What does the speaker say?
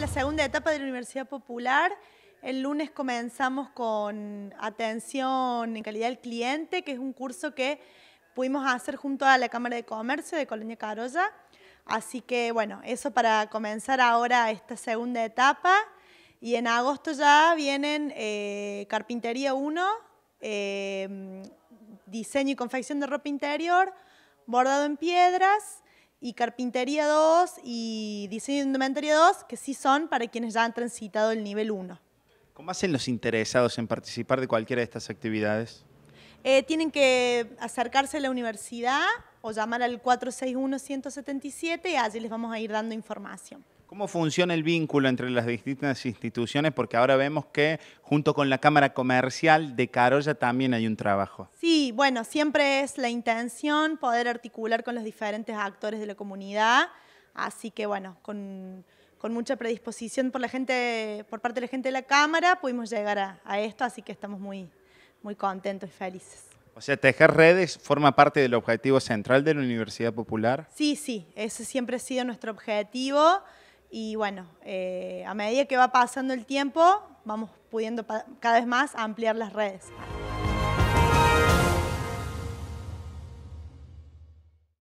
la segunda etapa de la Universidad Popular. El lunes comenzamos con atención en calidad del cliente, que es un curso que pudimos hacer junto a la Cámara de Comercio de Colonia Carolla. Así que bueno, eso para comenzar ahora esta segunda etapa. Y en agosto ya vienen eh, Carpintería 1, eh, diseño y confección de ropa interior, bordado en piedras y Carpintería 2 y Diseño de Indumentaria 2, que sí son para quienes ya han transitado el nivel 1. ¿Cómo hacen los interesados en participar de cualquiera de estas actividades? Eh, tienen que acercarse a la universidad o llamar al 461-177 y allí les vamos a ir dando información. ¿Cómo funciona el vínculo entre las distintas instituciones? Porque ahora vemos que junto con la Cámara Comercial de Carolla también hay un trabajo. Sí, bueno, siempre es la intención poder articular con los diferentes actores de la comunidad, así que bueno, con, mucha predisposición por, la gente, por parte de la gente de la Cámara pudimos llegar a, esto, así que estamos muy, muy contentos y felices. O sea, tejer redes forma parte del objetivo central de la Universidad Popular. Sí, sí, ese siempre ha sido nuestro objetivo. Y bueno, eh, a medida que va pasando el tiempo, vamos pudiendo cada vez más ampliar las redes.